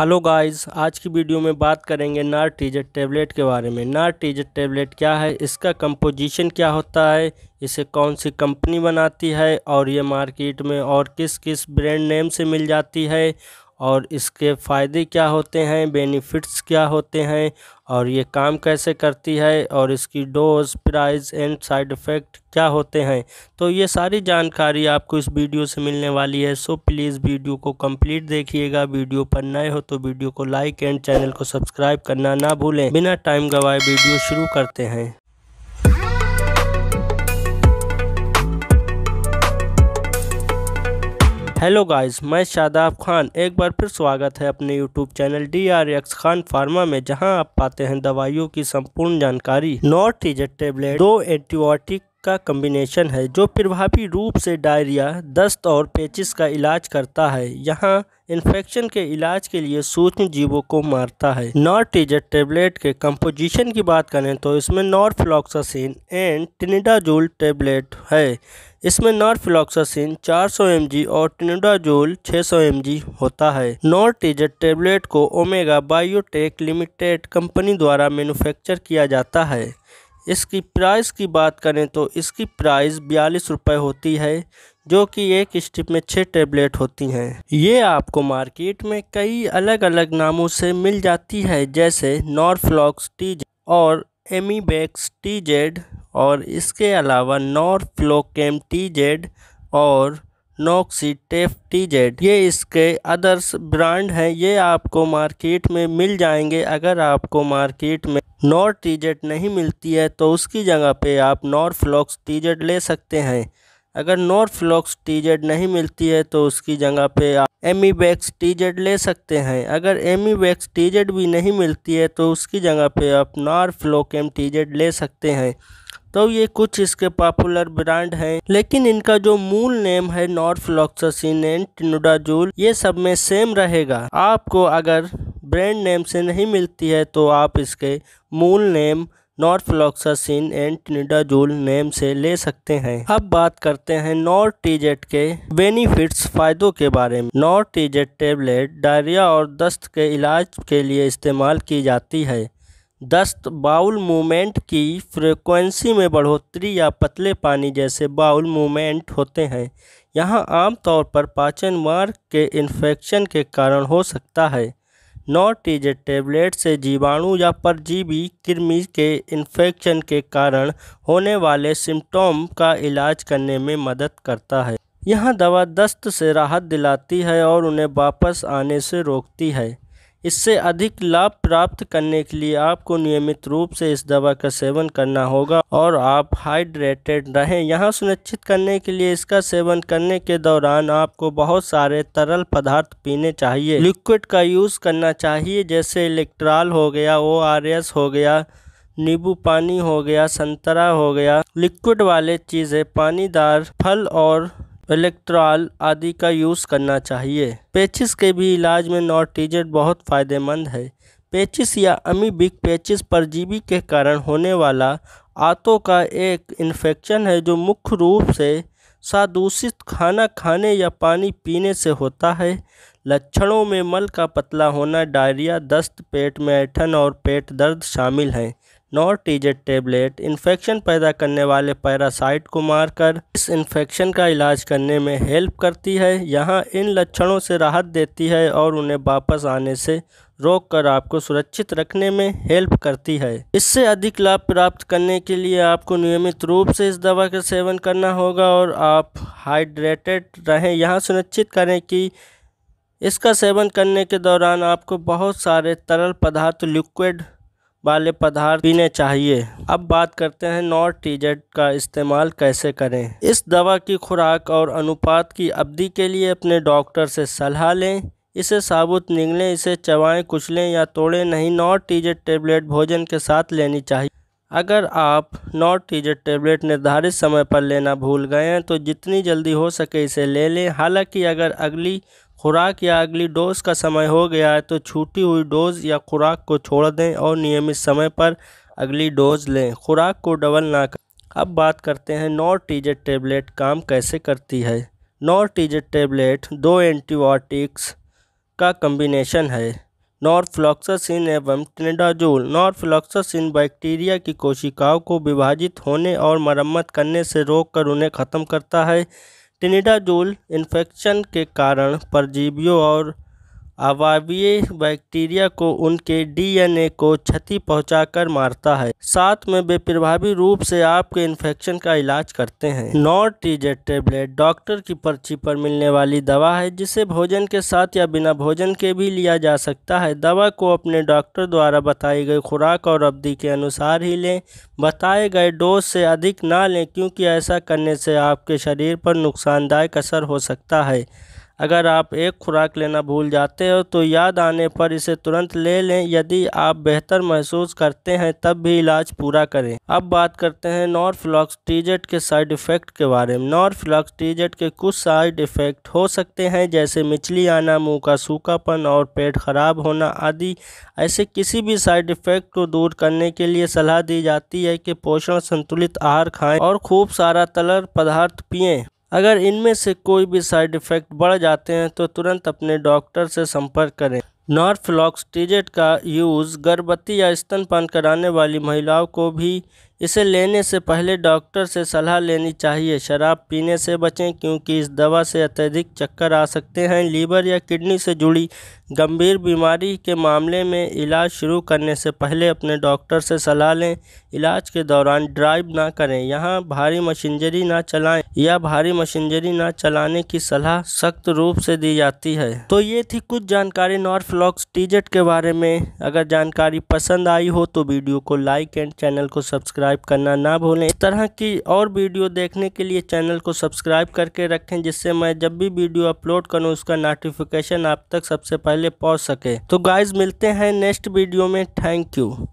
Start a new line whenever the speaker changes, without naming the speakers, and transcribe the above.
hello guys आज की video में बात करेंगे नार टीजर टेबलेट के बारे में नार टीजर टेबलेट क्या है इसका कंपोजिशन क्या होता है इसे कौन सी कंपनी बनाती है और ये मार्केट में और किस किस ब्रांड नेम से मिल जाती है और इसके फ़ायदे क्या होते हैं बेनिफिट्स क्या होते हैं और ये काम कैसे करती है और इसकी dose price and side effect क्या होते हैं तो ये सारी जानकारी आपको इस वीडियो से मिलने वाली है सो प्लीज़ वीडियो को कंप्लीट देखिएगा वीडियो पर नए हो तो वीडियो को लाइक एंड चैनल को सब्सक्राइब करना ना भूलें बिना टाइम गवाए वीडियो शुरू करते हैं हेलो गाइस मैं शादाब खान एक बार फिर स्वागत है अपने YouTube channel D R X Khan pharma में जहां आप पाते हैं दवाइयों की संपूर्ण जानकारी नॉर्थ इजेट टेबलेट दो एंटीबायोटिक का कम्बिनेशन है जो प्रभावी रूप से डायरिया दस्त और पेचिस का इलाज करता है यहाँ इन्फेक्शन के इलाज के लिए सूक्ष्म जीवों को मारता है नॉर्टिजर टेबलेट के कंपोजिशन की बात करें तो इसमें नॉरफ्लॉक्सासिन एंड टिनिडाजोल टेबलेट है इसमें सौ 400 जी और टिनिडाजोल 600 जी होता है नॉर्टिजर टेबलेट को ओमेगा बायोटेक लिमिटेड कंपनी द्वारा मैनुफेक्चर किया जाता है इसकी प्राइस की बात करें तो इसकी प्राइस बयालीस रुपये होती है जो कि एक स्टिप में छः टेबलेट होती हैं ये आपको मार्केट में कई अलग अलग नामों से मिल जाती है जैसे नॉर्फ्लॉक्स टी और एमीबैक्स टी जेड और इसके अलावा नॉर्फ्लोकेम टी जेड और नोक्सी टेफ टी जेड ये इसके अदर्स ब्रांड हैं ये आपको मार्केट में मिल जाएंगे अगर आपको मार्केट में नॉर टी जेड नहीं मिलती है तो उसकी जगह पे आप नॉर फ्लॉक्स टी जेड ले सकते हैं अगर नॉर्थ फ्लॉक्स टी जेड नहीं मिलती है तो उसकी जगह पे आप एमी वैक्स टी जेड ले सकते हैं अगर एमी वैक्स टी जेड भी नहीं मिलती है तो उसकी जगह पे आप Norflox M T Z ले सकते हैं तो ये कुछ इसके पॉपुलर ब्रांड हैं लेकिन इनका जो मूल नेम है नॉर्थ फ्लॉक्सिन एंड ये सब में सेम रहेगा आपको अगर ब्रांड नेम से नहीं मिलती है तो आप इसके मूल नेम नॉरफ्लॉक्सासिन एंड ट्रिडाजोल नेम से ले सकते हैं अब बात करते हैं नॉर्थ टीजेट के बेनिफिट्स फायदों के बारे में नॉर्थ टीजेट टेबलेट डायरिया और दस्त के इलाज के लिए इस्तेमाल की जाती है दस्त बाउल मूवमेंट की फ्रीक्वेंसी में बढ़ोतरी या पतले पानी जैसे बाउल मूवमेंट होते हैं यहाँ आमतौर पर पाचन मार्ग के इन्फेक्शन के कारण हो सकता है नोटिजेड टेबलेट से जीवाणु या परजीवी कृमि के इन्फेक्शन के कारण होने वाले सिम्टोम का इलाज करने में मदद करता है यह दवा दस्त से राहत दिलाती है और उन्हें वापस आने से रोकती है इससे अधिक लाभ प्राप्त करने के लिए आपको नियमित रूप से इस दवा का सेवन करना होगा और आप हाइड्रेटेड रहें यहाँ सुनिश्चित करने के लिए इसका सेवन करने के दौरान आपको बहुत सारे तरल पदार्थ पीने चाहिए लिक्विड का यूज़ करना चाहिए जैसे इलेक्ट्रॉल हो गया ओ हो गया नींबू पानी हो गया संतरा हो गया लिक्विड वाले चीज़ें पानीदार फल और इलेक्ट्रॉल आदि का यूज़ करना चाहिए पेचिस के भी इलाज में नॉटिजेट बहुत फ़ायदेमंद है पेचिस या अमीबिक पेचिस परजीवी के कारण होने वाला आंतों का एक इन्फेक्शन है जो मुख्य रूप से सादूषित खाना खाने या पानी पीने से होता है लक्षणों में मल का पतला होना डायरिया दस्त पेट में ऐठन और पेट दर्द शामिल हैं नोरटीजेट टेबलेट इन्फेक्शन पैदा करने वाले पैरासाइट को मारकर इस इन्फेक्शन का इलाज करने में हेल्प करती है यहाँ इन लक्षणों से राहत देती है और उन्हें वापस आने से रोक कर आपको सुरक्षित रखने में हेल्प करती है इससे अधिक लाभ प्राप्त करने के लिए आपको नियमित रूप से इस दवा का सेवन करना होगा और आप हाइड्रेटेड रहें यह सुनिश्चित करें कि इसका सेवन करने के दौरान आपको बहुत सारे तरल पदार्थ लिक्विड वाले पदार्थ पीने चाहिए अब बात करते हैं नॉर टीजेट का इस्तेमाल कैसे करें इस दवा की खुराक और अनुपात की अवधि के लिए अपने डॉक्टर से सलाह लें इसे साबुत निगलें इसे चवाएं कुचलें या तोड़ें नहीं नॉर टीजेट टेबलेट भोजन के साथ लेनी चाहिए अगर आप नॉट टीजेट टेबलेट निर्धारित समय पर लेना भूल गए हैं तो जितनी जल्दी हो सके इसे ले लें हालांकि अगर अगली खुराक या अगली डोज का समय हो गया है तो छूटी हुई डोज या खुराक को छोड़ दें और नियमित समय पर अगली डोज लें खुराक को डबल ना कर अब बात करते हैं नॉर टीजेट टेबलेट काम कैसे करती है नॉर टीजेट टेबलेट दो एंटीबायोटिक्स का कम्बिनेशन है नॉर्फ्लॉक्सिन एवं ट्रेडाजोल नॉरफ्लॉक्सासिन बैक्टीरिया की कोशिकाओं को विभाजित होने और मरम्मत करने से रोककर उन्हें ख़त्म करता है टिनिडाजोल इन्फेक्शन के कारण परजीवियों और अवाबीय बैक्टीरिया को उनके डीएनए को क्षति पहुंचाकर मारता है साथ में बेप्रभावी रूप से आपके इन्फेक्शन का इलाज करते हैं नॉट टीजेड टेबलेट डॉक्टर की पर्ची पर मिलने वाली दवा है जिसे भोजन के साथ या बिना भोजन के भी लिया जा सकता है दवा को अपने डॉक्टर द्वारा बताई गई खुराक और अवधि के अनुसार ही लें बताए गए डोज से अधिक ना लें क्योंकि ऐसा करने से आपके शरीर पर नुकसानदायक असर हो सकता है अगर आप एक खुराक लेना भूल जाते हो तो याद आने पर इसे तुरंत ले लें यदि आप बेहतर महसूस करते हैं तब भी इलाज पूरा करें अब बात करते हैं नॉर्फ्लॉक्स टीजेट के साइड इफ़ेक्ट के बारे में नॉर्फ्लॉक्स टीजेट के कुछ साइड इफ़ेक्ट हो सकते हैं जैसे मिचली आना मुँह का सूखापन और पेट खराब होना आदि ऐसे किसी भी साइड इफ़ेक्ट को दूर करने के लिए सलाह दी जाती है कि पोषण संतुलित आहार खाएं और खूब सारा तलर पदार्थ पिएँ अगर इनमें से कोई भी साइड इफ़ेक्ट बढ़ जाते हैं तो तुरंत अपने डॉक्टर से संपर्क करें नॉर्फ्लॉक्स टीजेट का यूज़ गर्भवती या स्तनपान कराने वाली महिलाओं को भी इसे लेने से पहले डॉक्टर से सलाह लेनी चाहिए शराब पीने से बचें क्योंकि इस दवा से अत्यधिक चक्कर आ सकते हैं लीवर या किडनी से जुड़ी गंभीर बीमारी के मामले में इलाज शुरू करने से पहले अपने डॉक्टर से सलाह लें इलाज के दौरान ड्राइव ना करें यहाँ भारी मशीनरी ना चलाएं या भारी मशीनरी ना चलाने की सलाह सख्त रूप से दी जाती है तो ये थी कुछ जानकारी नॉर्थ फ्लॉक्स टीजेट के बारे में अगर जानकारी पसंद आई हो तो वीडियो को लाइक एंड चैनल को सब्सक्राइब सब्सक्राइब करना ना भूलें इस तरह की और वीडियो देखने के लिए चैनल को सब्सक्राइब करके रखें जिससे मैं जब भी वीडियो अपलोड करूँ उसका नोटिफिकेशन आप तक सबसे पहले पहुँच सके तो गाइज मिलते हैं नेक्स्ट वीडियो में थैंक यू